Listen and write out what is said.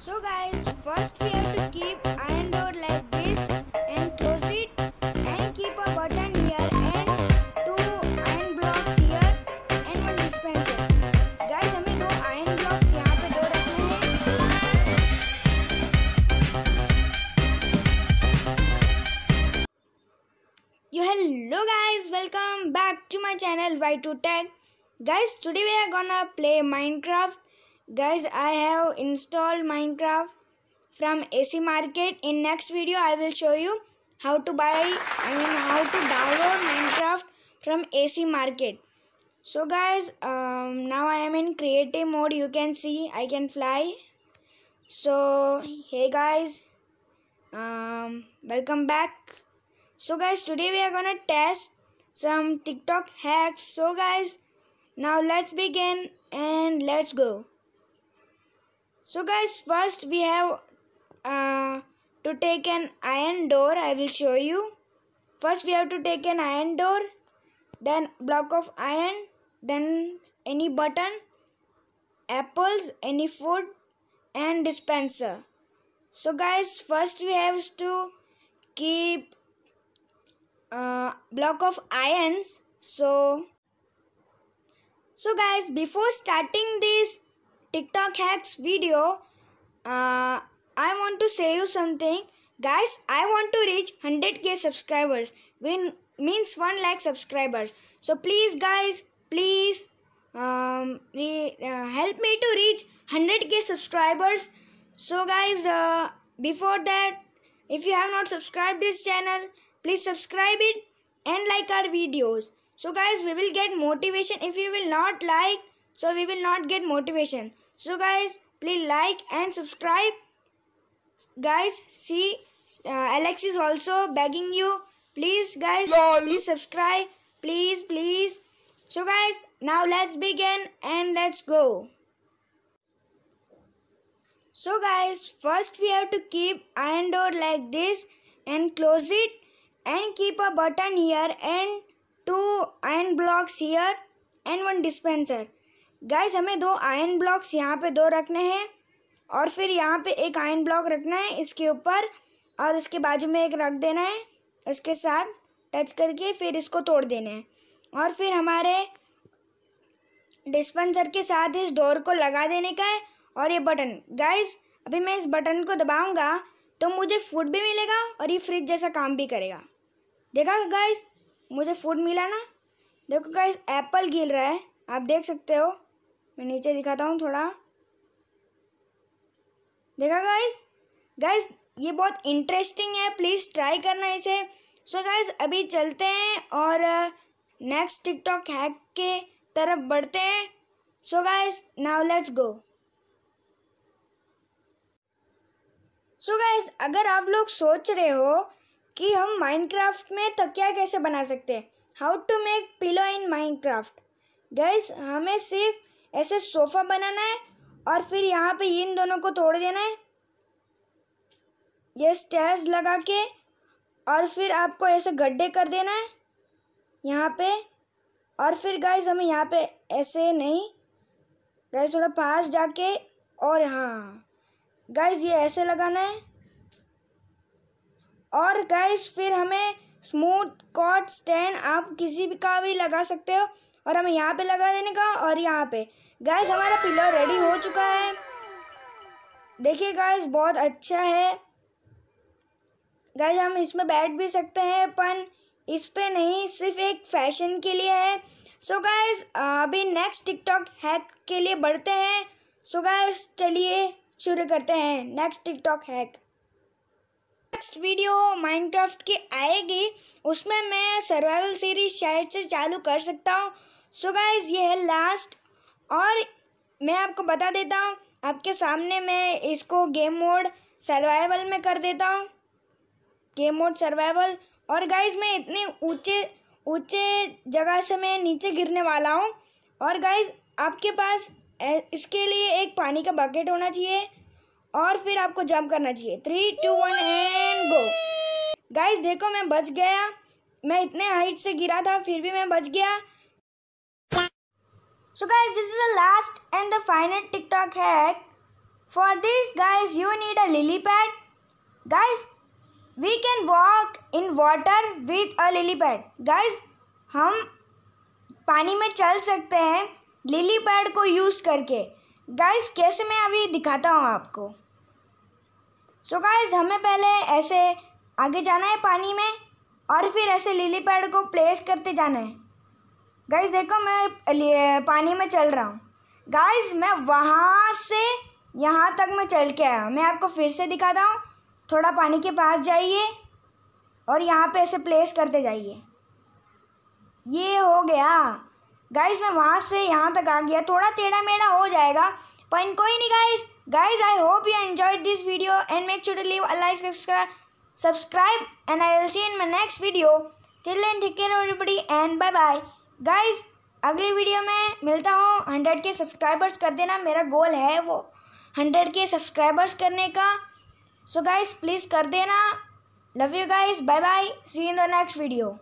So guys, first we have to keep iron door like this and close it and keep a button here and two iron blocks here and one dispenser. Guys, I mean दो iron blocks Here, पे दो रखने Yo, hello guys, welcome back to my channel Y2 Tag. Guys, today we are gonna play Minecraft guys i have installed minecraft from ac market in next video i will show you how to buy i mean how to download minecraft from ac market so guys um, now i am in creative mode you can see i can fly so hey guys um, welcome back so guys today we are gonna test some tiktok hacks so guys now let's begin and let's go so guys first we have uh, to take an iron door I will show you first we have to take an iron door then block of iron then any button apples any food and dispenser so guys first we have to keep uh, block of irons so so guys before starting this TikTok hacks video, uh, I want to say you something. Guys, I want to reach 100k subscribers. Win means 1 lakh subscribers. So please guys, please um, re, uh, help me to reach 100k subscribers. So guys, uh, before that, if you have not subscribed this channel, please subscribe it and like our videos. So guys, we will get motivation if you will not like so we will not get motivation so guys please like and subscribe guys see uh, alex is also begging you please guys Lol. please subscribe please please so guys now let's begin and let's go so guys first we have to keep iron door like this and close it and keep a button here and two iron blocks here and one dispenser guys हमें दो ion blocks यहाँ पे दो रखने हैं और फिर यहाँ पे एक आयन ब्लॉक रखना है इसके ऊपर और इसके बाजू में एक रख देना है इसके साथ टच करके फिर इसको तोड़ देना है और फिर हमारे डिस्पेंसर के साथ इस डोर को लगा देने का है और ये बटन गाइस अभी मैं इस बटन को दबाऊंगा तो मुझे फूड भी मिलेगा और ये फ्रिज जैसा काम भी करेगा देखा गाइस मुझे फूड मिला ना देखो गाइस एप्पल गिर रहा है आप देख सकते हो मैं नीचे दिखाता हूँ थोड़ा देखा गाइस गाइस ये बहुत इंटरेस्टिंग है प्लीज़ ट्राई करना इसे सो so गाइस अभी चलते हैं और नेक्स्ट टिकटॉक हैक के तरफ बढ़ते हैं so guys now let's go so guys अगर आप लोग सोच रहे हो कि हम माइनक्राफ्ट में तकिया कैसे बना सकते हैं how to make pillow in Minecraft guys हमें सिर्फ ऐसे सोफ़ा बनाना है और फिर यहाँ पे इन दोनों को तोड़ देना है ये स्टेज लगा के और फिर आपको ऐसे गड्ढे कर देना है यहाँ पे और फिर गाइज हमें यहाँ पे ऐसे नहीं गाइज थोड़ा पास जाके और हाँ गाइज ये ऐसे लगाना है और गाइज फिर हमें स्मूथ कॉट स्टैंड आप किसी भी का भी लगा सकते हो और हमें यहाँ पे लगा देने का और यहाँ पे गैस हमारा पिलो रेडी हो चुका है देखिए गैस बहुत अच्छा है गैस हम इसमें बैठ भी सकते हैं पर इस पर नहीं सिर्फ एक फैशन के लिए है सो so गैस अभी नेक्स्ट टिकटॉक हैक के लिए बढ़ते हैं सो so गैस चलिए शुरू करते हैं next TikTok hack next video Minecraft की आएगी उसमें मैं सर्वाइवल सीरीज शायद से चालू कर सकता हूँ सो गाइज ये है लास्ट और मैं आपको बता देता हूँ आपके सामने मैं इसको गेम मोड सर्वाइवल में कर देता हूँ गेम मोड सर्वाइवल और गाइज मैं इतने ऊंचे ऊंचे जगह से मैं नीचे गिरने वाला हूँ और गाइज आपके पास इसके लिए एक पानी का बकेट होना चाहिए और फिर आपको जंप करना चाहिए three two one and go guys देखो मैं बच गया मैं इतने हाइट से गिरा था फिर भी मैं बच गया so guys this is the last and the final TikTok है for this guys you need a lily pad guys we can walk in water with a lily pad guys हम पानी में चल सकते हैं लिली पैड को use करके guys कैसे मैं अभी दिखाता हूँ आपको सो so गाइज हमें पहले ऐसे आगे जाना है पानी में और फिर ऐसे लिली पैड को प्लेस करते जाना है गाइस देखो मैं पानी में चल रहा हूँ गाइस मैं वहाँ से यहाँ तक मैं चल के आया मैं आपको फिर से दिखाता हूँ थोड़ा पानी के पास जाइए और यहाँ पे ऐसे प्लेस करते जाइए ये हो गया गाइस मैं वहाँ से यहाँ तक आ गया थोड़ा टेढ़ा मेढ़ा हो जाएगा पर कोई नहीं guys guys I hope you enjoyed this video and make sure to leave subscribe and I will see in my next video next and Till then take care guys अगली वीडियो में मिलता हूँ हंड्रेड के subscribers कर देना मेरा गोल है वो हंड्रेड के सब्सक्राइबर्स करने का सो गाइस प्लीज़ कर देना love you guys bye bye see in the next video